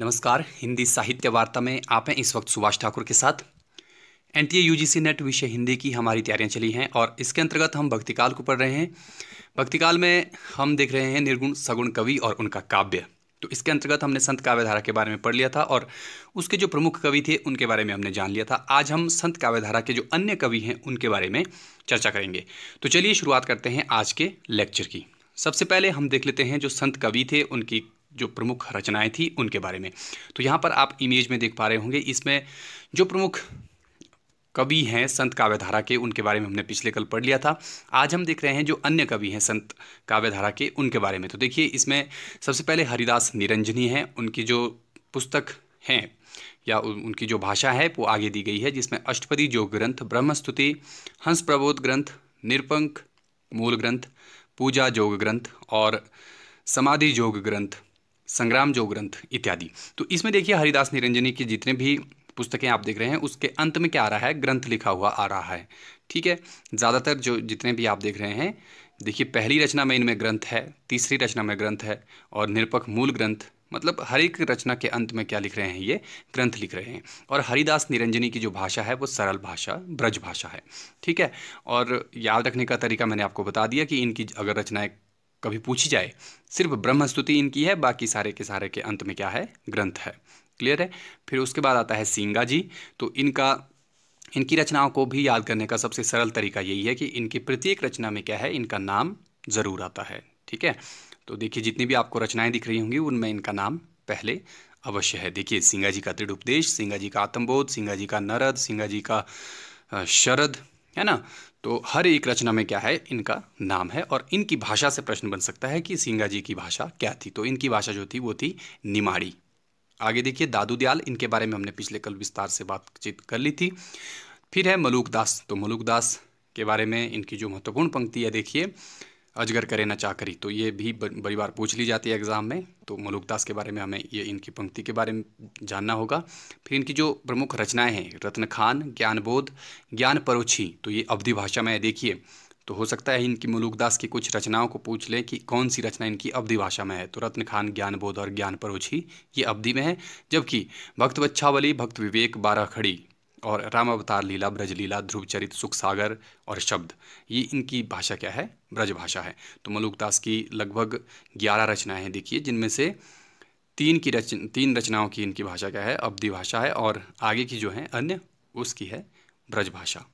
नमस्कार हिंदी साहित्य वार्ता में आप हैं इस वक्त सुभाष ठाकुर के साथ एन टी सी नेट विषय हिंदी की हमारी तैयारियां चली हैं और इसके अंतर्गत हम भक्तिकाल को पढ़ रहे हैं भक्तिकाल में हम देख रहे हैं निर्गुण सगुण कवि और उनका काव्य तो इसके अंतर्गत हमने संत काव्यधारा के बारे में पढ़ लिया था और उसके जो प्रमुख कवि थे उनके बारे में हमने जान लिया था आज हम संत काव्यधारा के जो अन्य कवि हैं उनके बारे में चर्चा करेंगे तो चलिए शुरुआत करते हैं आज के लेक्चर की सबसे पहले हम देख लेते हैं जो संत कवि थे उनकी जो प्रमुख रचनाएं थी उनके बारे में तो यहाँ पर आप इमेज में देख पा रहे होंगे इसमें जो प्रमुख कवि हैं संत काव्यधारा के उनके बारे में हमने पिछले कल पढ़ लिया था आज हम देख रहे हैं जो अन्य कवि हैं संत काव्यधारा के उनके बारे में तो देखिए इसमें सबसे पहले हरिदास निरंजनी हैं उनकी जो पुस्तक हैं या उनकी जो भाषा है वो आगे दी गई है जिसमें अष्टपदी जो ग्रंथ ब्रह्मस्तुति हंस प्रबोध ग्रंथ निरपंक मूल ग्रंथ पूजा जोग ग्रंथ और समाधि योग ग्रंथ संग्राम जो ग्रंथ इत्यादि तो इसमें देखिए हरिदास निरंजनी की जितने भी पुस्तकें आप देख रहे हैं उसके अंत में क्या आ रहा है ग्रंथ लिखा हुआ आ रहा है ठीक है ज़्यादातर जो जितने भी आप देख रहे हैं देखिए पहली रचना में इनमें ग्रंथ है तीसरी रचना में ग्रंथ है और निरपक मूल ग्रंथ मतलब हर एक रचना के अंत में क्या लिख रहे हैं ये ग्रंथ लिख रहे हैं और हरिदास निरंजनी की जो भाषा है वो सरल भाषा ब्रज भाषा है ठीक है और याद रखने का तरीका मैंने आपको बता दिया कि इनकी अगर रचनाएं कभी पूछी जाए सिर्फ ब्रह्मस्तुति इनकी है बाकी सारे के सारे के अंत में क्या है ग्रंथ है क्लियर है फिर उसके बाद आता है सिंगा जी तो इनका इनकी रचनाओं को भी याद करने का सबसे सरल तरीका यही है कि इनकी प्रत्येक रचना में क्या है इनका नाम ज़रूर आता है ठीक है तो देखिए जितनी भी आपको रचनाएं दिख रही होंगी उनमें इनका नाम पहले अवश्य है देखिए सिंगा जी का दृढ़ उपदेश सिंगा जी का आत्मबोध सिंगा जी का नरद सिंगा जी का शरद है ना तो हर एक रचना में क्या है इनका नाम है और इनकी भाषा से प्रश्न बन सकता है कि सिंगा जी की भाषा क्या थी तो इनकी भाषा जो थी वो थी निमाड़ी आगे देखिए दादू दयाल इनके बारे में हमने पिछले कल विस्तार से बातचीत कर ली थी फिर है मलूकदास तो मलूकदास के बारे में इनकी जो महत्वपूर्ण पंक्ति है देखिए अजगर करे ना चाकरी तो ये भी बड़ी बार पूछ ली जाती है एग्ज़ाम में तो मलुकदास के बारे में हमें ये इनकी पंक्ति के बारे में जानना होगा फिर इनकी जो प्रमुख रचनाएं हैं रत्न खान ज्ञानबोध ज्ञान परोछी तो ये अवधि भाषा में देखिए तो हो सकता है इनकी मलुकदास की कुछ रचनाओं को पूछ लें कि कौन सी रचना इनकी अवधि भाषा में है तो रत्न खान ज्ञानबोध और ज्ञान परोछी ये अवधि में है जबकि भक्त वच्छावली भक्त विवेक बारह खड़ी और राम अवतार लीला ब्रज लीला चरित सुख सागर और शब्द ये इनकी भाषा क्या है ब्रज भाषा है तो मलुकदास की लगभग ग्यारह रचनाएं हैं देखिए जिनमें से तीन की रच तीन रचनाओं की इनकी भाषा क्या है अवधि भाषा है और आगे की जो है अन्य उसकी है ब्रज भाषा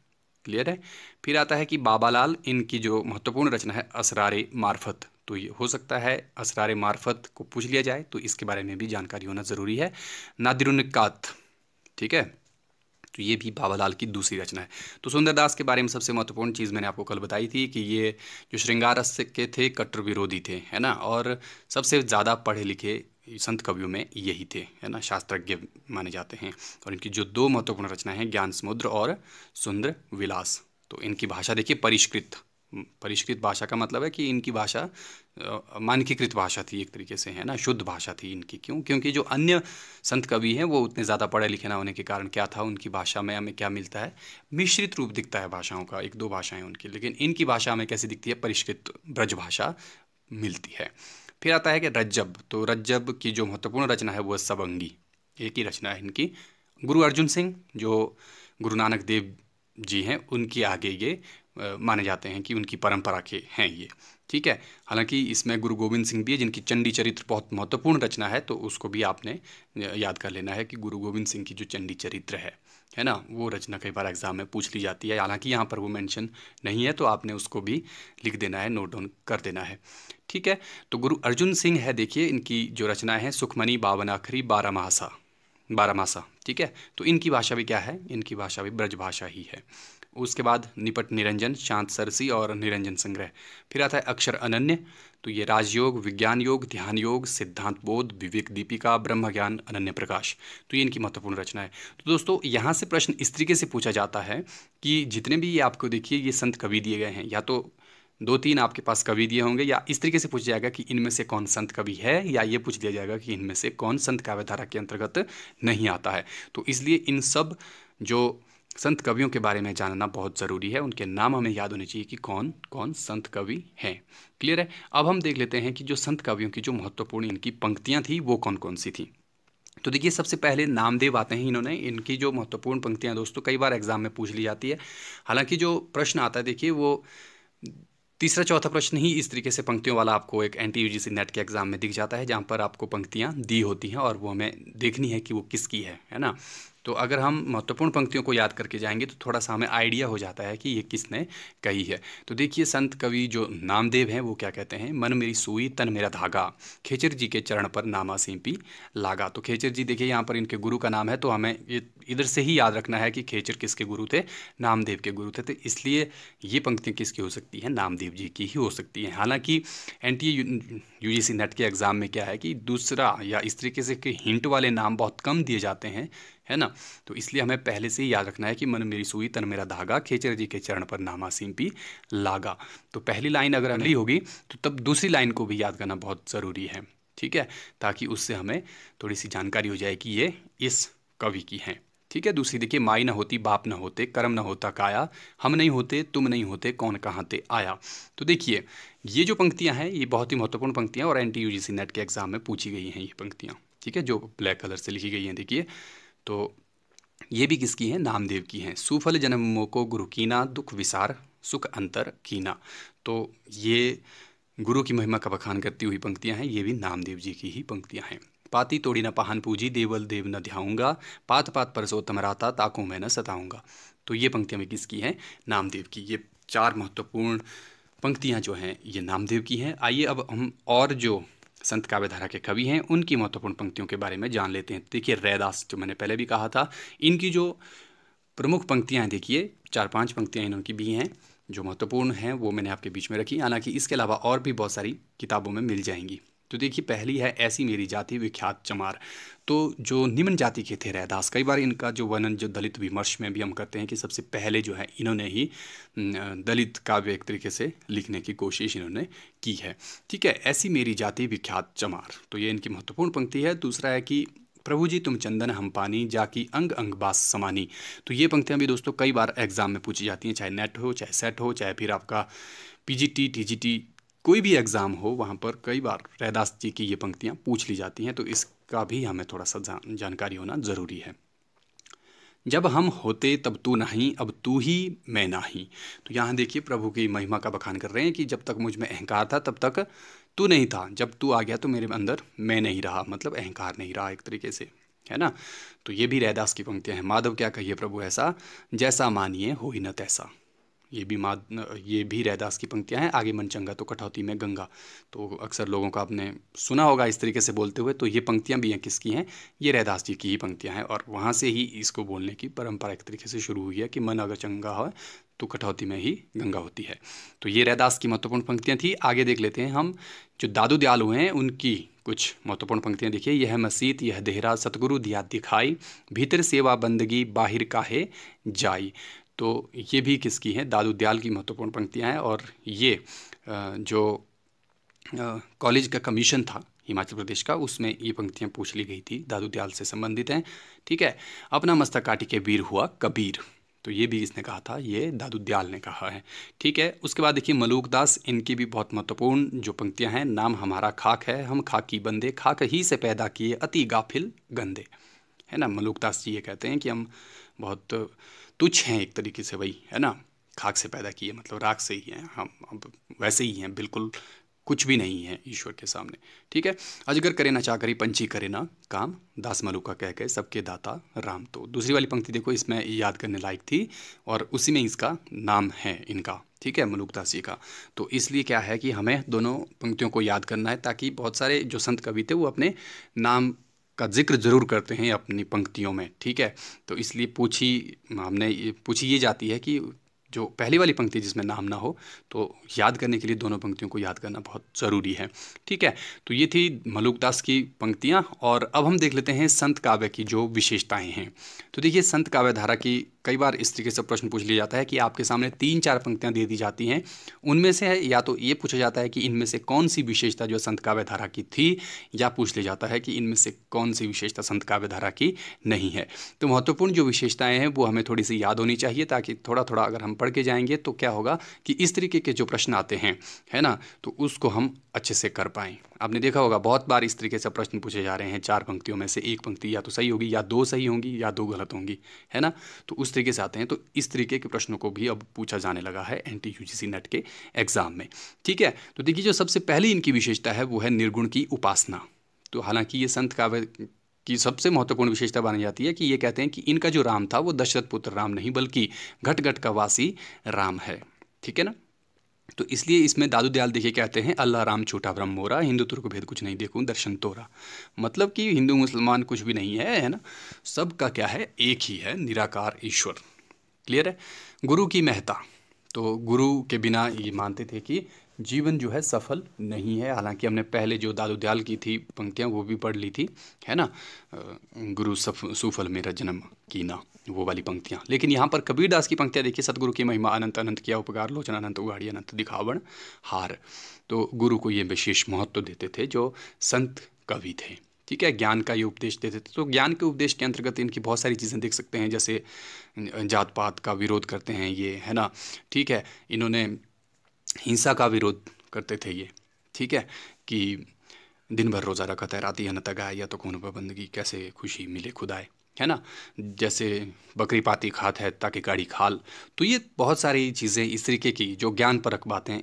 क्लियर है फिर आता है कि बाबालाल इनकी जो महत्वपूर्ण रचना है असरारे मार्फत तो ये हो सकता है असरारे मार्फत को पूछ लिया जाए तो इसके बारे में भी जानकारी होना ज़रूरी है नादिरुनिकात ठीक है तो ये भी बाबालाल की दूसरी रचना है तो सुंदरदास के बारे में सबसे महत्वपूर्ण चीज़ मैंने आपको कल बताई थी कि ये जो श्रृंगार रस के थे कट्टर विरोधी थे है ना और सबसे ज़्यादा पढ़े लिखे संत कवियों में यही थे है ना शास्त्रज्ञ माने जाते हैं और इनकी जो दो महत्वपूर्ण रचना हैं ज्ञान समुद्र और सुंदर विलास तो इनकी भाषा देखिए परिष्कृत परिष्कृत भाषा का मतलब है कि इनकी भाषा मानकीकृत भाषा थी एक तरीके से है ना शुद्ध भाषा थी इनकी क्यों क्योंकि जो अन्य संत कवि हैं वो उतने ज़्यादा पढ़े लिखे ना होने के कारण क्या था उनकी भाषा में हमें क्या मिलता है मिश्रित रूप दिखता है भाषाओं का एक दो भाषाएं उनकी लेकिन इनकी भाषा हमें कैसी दिखती है परिष्कृत ब्रज भाषा मिलती है फिर आता है कि रज्जब तो रज्जब की जो महत्वपूर्ण रचना है वो सबंगी एक ही रचना है इनकी गुरु अर्जुन सिंह जो गुरु नानक देव जी हैं उनकी आगे ये माने जाते हैं कि उनकी परंपरा के हैं ये ठीक है हालांकि इसमें गुरु गोविंद सिंह भी है जिनकी चंडी चरित्र बहुत महत्वपूर्ण रचना है तो उसको भी आपने याद कर लेना है कि गुरु गोविंद सिंह की जो चंडी चरित्र है है ना वो रचना कई बार एग्जाम में पूछ ली जाती है हालांकि यहाँ पर वो मेंशन नहीं है तो आपने उसको भी लिख देना है नोट डाउन कर देना है ठीक है तो गुरु अर्जुन सिंह है देखिए इनकी जो रचना है सुखमनी बावन आखरी बारह महासा बारह मासा ठीक है तो इनकी भाषा भी क्या है इनकी भाषा भी ब्रजभाषा ही है उसके बाद निपट निरंजन शांत सरसी और निरंजन संग्रह फिर आता है अक्षर अनन्य तो ये राजयोग विज्ञान योग ध्यान योग सिद्धांत बोध विवेक दीपिका ब्रह्म ज्ञान अनन्य प्रकाश तो ये इनकी महत्वपूर्ण रचना है तो दोस्तों यहाँ से प्रश्न इस तरीके से पूछा जाता है कि जितने भी ये आपको देखिए ये संत कवि दिए गए हैं या तो दो तीन आपके पास कवि दिए होंगे या इस तरीके से पूछा जाएगा कि इनमें से कौन संत कवि है या ये पूछ दिया जाएगा कि इनमें से कौन संत काव्यधारा के अंतर्गत नहीं आता है तो इसलिए इन सब जो संत कवियों के बारे में जानना बहुत ज़रूरी है उनके नाम हमें याद होने चाहिए कि कौन कौन संत कवि हैं क्लियर है अब हम देख लेते हैं कि जो संत कवियों की जो महत्वपूर्ण इनकी पंक्तियाँ थी वो कौन कौन सी थी तो देखिए सबसे पहले नामदेव आते हैं इन्होंने इनकी जो महत्वपूर्ण पंक्तियाँ दोस्तों कई बार एग्जाम में पूछ ली जाती है हालांकि जो प्रश्न आता है देखिए वो तीसरा चौथा प्रश्न ही इस तरीके से पंक्तियों वाला आपको एक एन टी नेट के एग्जाम में दिख जाता है जहाँ पर आपको पंक्तियाँ दी होती हैं और वो हमें देखनी है कि वो किसकी है है ना तो अगर हम महत्वपूर्ण पंक्तियों को याद करके जाएंगे तो थोड़ा सा हमें आइडिया हो जाता है कि ये किसने कही है तो देखिए संत कवि जो नामदेव हैं वो क्या कहते हैं मन मेरी सुई तन मेरा धागा खेचर जी के चरण पर नामा सिंपी लागा तो खेचर जी देखिए यहाँ पर इनके गुरु का नाम है तो हमें इधर से ही याद रखना है कि खेचर किसके गुरु थे नामदेव के गुरु थे तो इसलिए ये पंक्तियाँ किसकी हो सकती हैं नामदेव जी की ही हो सकती हैं हालांकि एन टी यू नेट के एग्ज़ाम में क्या है कि दूसरा या इस तरीके से हिंट वाले नाम बहुत कम दिए जाते हैं है ना तो इसलिए हमें पहले से ही याद रखना है कि मन मेरी सुई तन मेरा धागा खेचर जी के चरण पर नामा सिंपी लागा तो पहली लाइन अगर अगली होगी तो तब दूसरी लाइन को भी याद करना बहुत ज़रूरी है ठीक है ताकि उससे हमें थोड़ी सी जानकारी हो जाए कि ये इस कवि की हैं ठीक है दूसरी देखिए माई ना होती बाप ना होते कर्म ना होता काया हम नहीं होते तुम नहीं होते कौन कहाँ ते आया तो देखिए ये जो पंक्तियाँ हैं ये बहुत ही महत्वपूर्ण पंक्तियाँ और एन टी नेट के एग्ज़ाम में पूछी गई हैं ये पंक्तियाँ ठीक है जो ब्लैक कलर से लिखी गई हैं देखिए तो ये भी किसकी हैं नामदेव की हैं सुफल जन्म को गुरु कीना दुख विसार सुख अंतर कीना तो ये गुरु की महिमा का बखान करती हुई पंक्तियाँ हैं ये भी नामदेव जी की ही पंक्तियाँ हैं पाती तोड़ी न पाहन पूजी देवल देव न ध्याऊंगा पात पात परसोत्तम राता ताकों मैं न सताऊंगा तो ये पंक्तियाँ भी किसकी हैं नामदेव की ये चार महत्वपूर्ण पंक्तियाँ जो हैं ये नामदेव की हैं आइए अब हम और जो संत काव्य धारा के कवि हैं उनकी महत्वपूर्ण पंक्तियों के बारे में जान लेते हैं देखिए रैदास जो मैंने पहले भी कहा था इनकी जो प्रमुख पंक्तियाँ हैं देखिए चार पाँच पंक्तियाँ इनकी भी हैं जो महत्वपूर्ण हैं वो मैंने आपके बीच में रखी हालांकि इसके अलावा और भी बहुत सारी किताबों में मिल जाएंगी तो देखिए पहली है ऐसी मेरी जाति विख्यात चमार तो जो निम्न जाति के थे रहदास कई बार इनका जो वर्णन जो दलित विमर्श में भी हम करते हैं कि सबसे पहले जो है इन्होंने ही दलित काव्य एक तरीके से लिखने की कोशिश इन्होंने की है ठीक है ऐसी मेरी जाति विख्यात चमार तो ये इनकी महत्वपूर्ण पंक्ति है दूसरा है कि प्रभु जी तुम चंदन हम पानी की अंग अंग बास समानी तो ये पंक्तियाँ भी दोस्तों कई बार एग्ज़ाम में पूछी जाती हैं चाहे नेट हो चाहे सेट हो चाहे फिर आपका पीजीटी टीजीटी कोई भी एग्ज़ाम हो वहाँ पर कई बार रैदास जी की ये पंक्तियाँ पूछ ली जाती हैं तो इसका भी हमें थोड़ा सा जान जानकारी होना ज़रूरी है जब हम होते तब तू नहीं अब तू ही मैं नाही तो यहाँ देखिए प्रभु की महिमा का बखान कर रहे हैं कि जब तक मुझ में अहंकार था तब तक तू नहीं था जब तू आ गया तो मेरे अंदर मैं नहीं रहा मतलब अहंकार नहीं रहा एक तरीके से है ना तो ये भी रैदास की पंक्तियाँ हैं माधव क्या कहिए प्रभु ऐसा जैसा मानिए हो ही न तैसा ये भी माद ये भी रहदास की पंक्तियाँ हैं आगे मन चंगा तो कठौती में गंगा तो अक्सर लोगों को आपने सुना होगा इस तरीके से बोलते हुए तो ये पंक्तियाँ भी हैं किसकी हैं ये रहदास जी की ही पंक्तियाँ हैं और वहाँ से ही इसको बोलने की परंपरा एक तरीके से शुरू हुई है कि मन अगर चंगा हो तो कठौती में ही गंगा होती है तो ये रहदास की महत्वपूर्ण पंक्तियाँ थी आगे देख लेते हैं हम जो दादू दयाल हुए हैं उनकी कुछ महत्वपूर्ण पंक्तियाँ देखिए यह मसीत यह देहरा सतगुरु दिया दिखाई भीतर सेवा बंदगी बाहिर काहे जाई तो ये भी किसकी हैं दादू की महत्वपूर्ण पंक्तियाँ हैं और ये जो कॉलेज का कमीशन था हिमाचल प्रदेश का उसमें ये पंक्तियाँ पूछ ली गई थी दादू से संबंधित हैं ठीक है अपना मस्तक काटी के वीर हुआ कबीर तो ये भी इसने कहा था ये दादू ने कहा है ठीक है उसके बाद देखिए मलूक दास इनकी भी बहुत महत्वपूर्ण जो पंक्तियाँ हैं नाम हमारा खाक है हम खाकी बंदे खाक ही से पैदा किए अति गाफिल गंदे है ना मलूक दास जी ये कहते हैं कि हम बहुत तुच्छ हैं एक तरीके से भाई है ना खाक से पैदा किए मतलब राख से ही हैं हम अब वैसे ही हैं बिल्कुल कुछ भी नहीं है ईश्वर के सामने ठीक है अजगर करे ना चाकरी पंची करे ना काम दास मलुका कह के सबके दाता राम तो दूसरी वाली पंक्ति देखो इसमें याद करने लायक थी और उसी में इसका नाम है इनका ठीक है मलुकदास जी का तो इसलिए क्या है कि हमें दोनों पंक्तियों को याद करना है ताकि बहुत सारे जो संत कवि थे वो अपने नाम का जिक्र ज़रूर करते हैं अपनी पंक्तियों में ठीक है तो इसलिए पूछी हमने पूछी ये जाती है कि जो पहली वाली पंक्ति जिसमें नाम ना हो तो याद करने के लिए दोनों पंक्तियों को याद करना बहुत ज़रूरी है ठीक है तो ये थी मलुकदास की पंक्तियाँ और अब हम देख लेते हैं संत काव्य की जो विशेषताएँ हैं तो देखिए संत काव्य धारा की कई बार इस तरीके से प्रश्न पूछ लिया जाता है कि आपके सामने तीन चार पंक्तियाँ दे दी जाती हैं उनमें से या तो ये पूछा जाता है कि इनमें से कौन सी विशेषता जो संत काव्य धारा की थी या पूछ लिया जाता है कि इनमें से कौन सी विशेषता संत काव्य धारा की नहीं है तो महत्वपूर्ण जो विशेषताएँ हैं वो हमें थोड़ी सी याद होनी चाहिए ताकि थोड़ा थोड़ा अगर हम पढ़ के जाएंगे तो क्या होगा कि इस तरीके के जो प्रश्न आते हैं है ना तो उसको हम अच्छे से कर पाएँ आपने देखा होगा बहुत बार इस तरीके से प्रश्न पूछे जा रहे हैं चार पंक्तियों में से एक पंक्ति या तो सही होगी या दो सही होंगी या दो गलत होंगी है ना तो उस तरीके से आते हैं तो इस तरीके के प्रश्नों को भी अब पूछा जाने लगा है एन टी नेट के एग्ज़ाम में ठीक है तो देखिए जो सबसे पहली इनकी विशेषता है वो है निर्गुण की उपासना तो हालांकि ये संत काव्य की सबसे महत्वपूर्ण विशेषता मानी जाती है कि ये कहते हैं कि इनका जो राम था वो दशरथ पुत्र राम नहीं बल्कि घट घट का वासी राम है ठीक है ना तो इसलिए इसमें दादू दयाल देखिए कहते हैं अल्लाह राम छोटा ब्रह्म हो रहा हिंदू तुर्क भेद कुछ नहीं देखूं दर्शन तोरा मतलब कि हिंदू मुसलमान कुछ भी नहीं है है ना सबका क्या है एक ही है निराकार ईश्वर क्लियर है गुरु की महता तो गुरु के बिना ये मानते थे कि जीवन जो है सफल नहीं है हालांकि हमने पहले जो दादू दयाल की थी पंक्तियाँ वो भी पढ़ ली थी है ना गुरु सफ सुफल मेरा जन्म की ना वो वाली पंक्तियाँ लेकिन यहाँ पर कबीरदास की पंक्तियाँ देखिए सतगुरु की महिमा अनंत अनंत किया उपकार लोचन अनंत उगाड़ी अनंत दिखावण हार तो गुरु को ये विशेष महत्व देते थे जो संत कवि थे ठीक है ज्ञान का ये उपदेश देते थे तो ज्ञान के उपदेश के अंतर्गत इनकी बहुत सारी चीज़ें देख सकते हैं जैसे जात पात का विरोध करते हैं ये है ना ठीक है इन्होंने हिंसा का विरोध करते थे ये ठीक है कि दिन भर रोज़ा रखा तैराती हनता गाय या तो कौन पाबंदगी कैसे खुशी मिले खुदाए है ना जैसे बकरी पाती खात है ताकि गाड़ी खाल तो ये बहुत सारी चीज़ें इस तरीके की जो ज्ञान परक बातें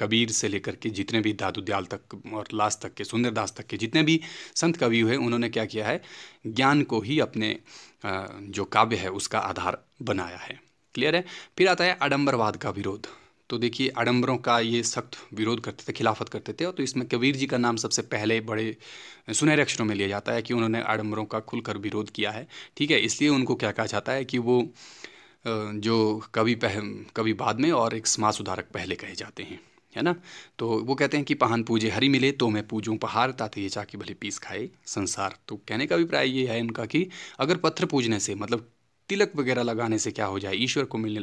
कबीर से लेकर के जितने भी दादू दयाल तक और लास्ट तक के सुंदरदास तक के जितने भी संत कवि हुए उन्होंने क्या किया है ज्ञान को ही अपने जो काव्य है उसका आधार बनाया है क्लियर है फिर आता है आडम्बरवाद का विरोध तो देखिए आडम्बरों का ये सख्त विरोध करते थे खिलाफत करते थे और तो इसमें कबीर जी का नाम सबसे पहले बड़े सुनहरे अक्षरों में लिया जाता है कि उन्होंने आडम्बरों का खुलकर विरोध किया है ठीक है इसलिए उनको क्या कहा जाता है कि वो जो कवि पह कवि बाद में और एक समाज सुधारक पहले कहे जाते हैं है ना तो वो कहते हैं कि पहान पूजे हरी मिले तो मैं पूजूं पहाड़ ताते ये चाकी भले पीस खाए संसार तो कहने का अभिप्राय ये है इनका कि अगर पत्थर पूजने से मतलब तिलक वगैरह लगाने से क्या हो जाए ईश्वर को मिलने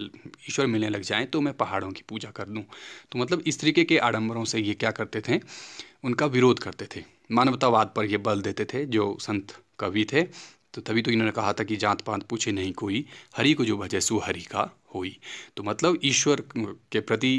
ईश्वर मिलने लग जाए तो मैं पहाड़ों की पूजा कर दूँ तो मतलब इस तरीके के आडम्बरों से ये क्या करते थे उनका विरोध करते थे मानवतावाद पर ये बल देते थे जो संत कवि थे तो तभी तो इन्होंने कहा था कि जात पात पूछे नहीं कोई हरि को जो भजे सो हरि का होई तो मतलब ईश्वर के प्रति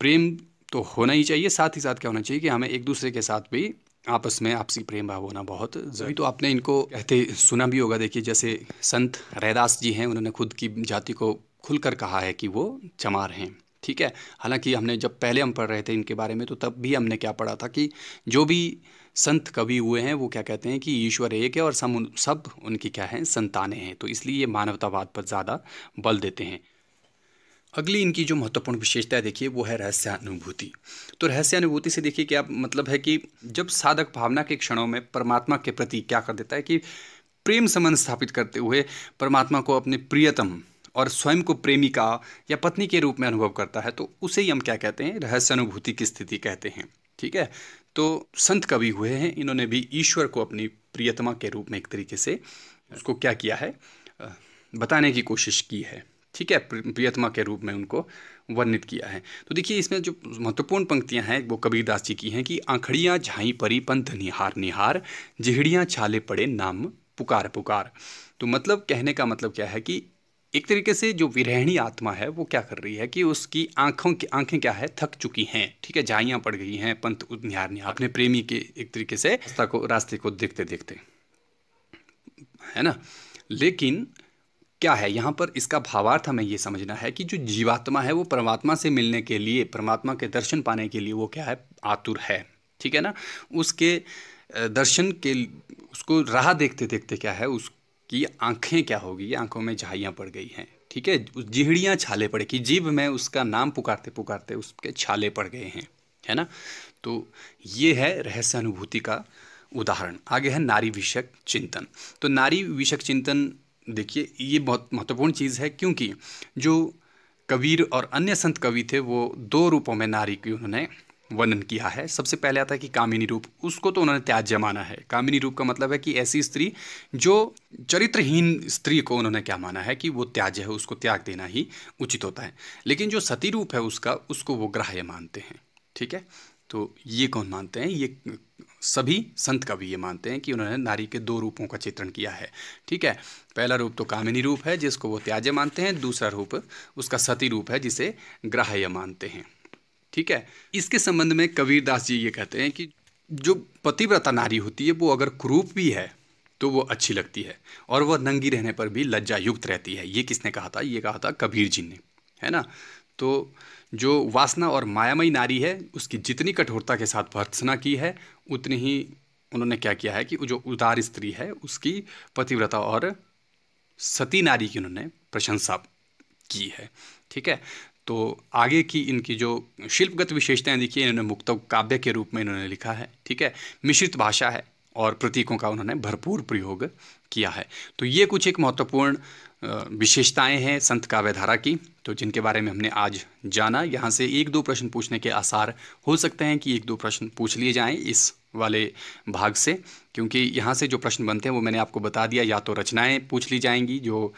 प्रेम तो होना ही चाहिए साथ ही साथ क्या होना चाहिए कि हमें एक दूसरे के साथ भी आपस में आपसी प्रेम भाव होना बहुत जरूरी तो आपने इनको कहते सुना भी होगा देखिए जैसे संत रैदास जी हैं उन्होंने खुद की जाति को खुलकर कहा है कि वो चमार हैं ठीक है हालांकि हमने जब पहले हम पढ़ रहे थे इनके बारे में तो तब भी हमने क्या पढ़ा था कि जो भी संत कवि हुए हैं वो क्या कहते हैं कि ईश्वर एक है और सब सब उनकी क्या है संतानें हैं तो इसलिए ये मानवतावाद पर ज़्यादा बल देते हैं अगली इनकी जो महत्वपूर्ण विशेषता है देखिए वो है रहस्यानुभूति तो रहस्यानुभूति से देखिए क्या मतलब है कि जब साधक भावना के क्षणों में परमात्मा के प्रति क्या कर देता है कि प्रेम संबंध स्थापित करते हुए परमात्मा को अपने प्रियतम और स्वयं को प्रेमिका या पत्नी के रूप में अनुभव करता है तो उसे ही हम क्या कहते हैं रहस्यानुभूति की स्थिति कहते हैं ठीक है तो संत कवि हुए हैं इन्होंने भी ईश्वर को अपनी प्रियतमा के रूप में एक तरीके से उसको क्या किया है बताने की कोशिश की है ठीक है प्रियतमा के रूप में उनको वर्णित किया है तो देखिए इसमें जो महत्वपूर्ण पंक्तियां हैं वो कबीरदास जी की हैं कि आंखड़ियां झाई परी पंथ निहार निहार जिहड़ियां छाले पड़े नाम पुकार पुकार तो मतलब कहने का मतलब क्या है कि एक तरीके से जो विरहणी आत्मा है वो क्या कर रही है कि उसकी आंखों की आंखें क्या है थक चुकी हैं ठीक है झाइयाँ पड़ गई हैं पंथ निहार निहार अपने प्रेमी के एक तरीके से रास्ता को रास्ते को देखते देखते है ना लेकिन क्या है यहाँ पर इसका भावार्थ हमें ये समझना है कि जो जीवात्मा है वो परमात्मा से मिलने के लिए परमात्मा के दर्शन पाने के लिए वो क्या है आतुर है ठीक है ना उसके दर्शन के उसको राह देखते देखते क्या है उसकी आंखें क्या होगी आंखों में झाइयाँ पड़ गई हैं ठीक है उस जिहड़ियाँ छाले पड़े कि जीव में उसका नाम पुकारते पुकारते उसके छाले पड़ गए हैं है ना तो ये है रहस्य अनुभूति का उदाहरण आगे है नारी विषयक चिंतन तो नारी विषयक चिंतन देखिए ये बहुत महत्वपूर्ण चीज़ है क्योंकि जो कबीर और अन्य संत कवि थे वो दो रूपों में नारी की उन्होंने वर्णन किया है सबसे पहले आता है कि कामिनी रूप उसको तो उन्होंने त्याज्य माना है कामिनी रूप का मतलब है कि ऐसी स्त्री जो चरित्रहीन स्त्री को उन्होंने क्या माना है कि वो त्याज्य है उसको त्याग देना ही उचित होता है लेकिन जो सती रूप है उसका उसको वो ग्राह्य मानते हैं ठीक है तो ये कौन मानते हैं ये सभी संत कवि ये मानते हैं कि उन्होंने नारी के दो रूपों का चित्रण किया है ठीक है पहला रूप तो कामिनी रूप है जिसको वो त्याज्य मानते हैं दूसरा रूप उसका सती रूप है जिसे ग्राह्य मानते हैं ठीक है इसके संबंध में कबीरदास जी ये कहते हैं कि जो पतिव्रता नारी होती है वो अगर क्रूप भी है तो वो अच्छी लगती है और वह नंगी रहने पर भी लज्जायुक्त रहती है ये किसने कहा था ये कहा था कबीर जी ने है ना तो जो वासना और मायामयी नारी है उसकी जितनी कठोरता के साथ भर्त्सना की है उतनी ही उन्होंने क्या किया है कि जो उदार स्त्री है उसकी पतिव्रता और सती नारी की उन्होंने प्रशंसा की है ठीक है तो आगे की इनकी जो शिल्पगत विशेषताएं देखिए इन्होंने मुक्त काव्य के रूप में इन्होंने लिखा है ठीक है मिश्रित भाषा है और प्रतीकों का उन्होंने भरपूर प्रयोग किया है तो ये कुछ एक महत्वपूर्ण विशेषताएं हैं संत काव्यधारा की तो जिनके बारे में हमने आज जाना यहाँ से एक दो प्रश्न पूछने के आसार हो सकते हैं कि एक दो प्रश्न पूछ लिए जाएं इस वाले भाग से क्योंकि यहाँ से जो प्रश्न बनते हैं वो मैंने आपको बता दिया या तो रचनाएं पूछ ली जाएंगी जो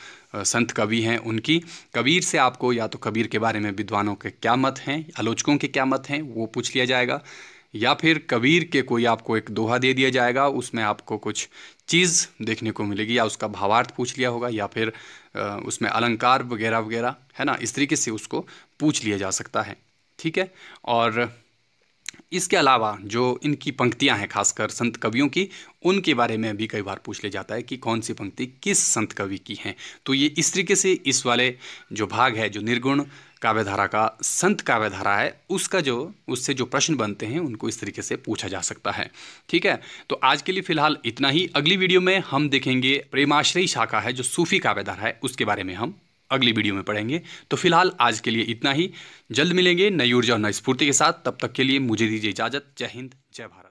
संत कवि हैं उनकी कबीर से आपको या तो कबीर के बारे में विद्वानों के क्या मत हैं आलोचकों के क्या मत हैं वो पूछ लिया जाएगा या फिर कबीर के कोई आपको एक दोहा दे दिया जाएगा उसमें आपको कुछ चीज़ देखने को मिलेगी या उसका भावार्थ पूछ लिया होगा या फिर उसमें अलंकार वगैरह वगैरह है ना इस तरीके से उसको पूछ लिया जा सकता है ठीक है और इसके अलावा जो इनकी पंक्तियां हैं खासकर संत कवियों की उनके बारे में भी कई बार पूछ ले जाता है कि कौन सी पंक्ति किस संत कवि की हैं तो ये इस तरीके से इस वाले जो भाग है जो निर्गुण काव्यधारा का संत काव्यधारा है उसका जो उससे जो प्रश्न बनते हैं उनको इस तरीके से पूछा जा सकता है ठीक है तो आज के लिए फिलहाल इतना ही अगली वीडियो में हम देखेंगे प्रेमाश्रयी शाखा है जो सूफी काव्यधारा है उसके बारे में हम अगली वीडियो में पढ़ेंगे तो फिलहाल आज के लिए इतना ही जल्द मिलेंगे नई ऊर्जा और नई स्फूर्ति के साथ तब तक के लिए मुझे दीजिए इजाज़त जय हिंद जय भारत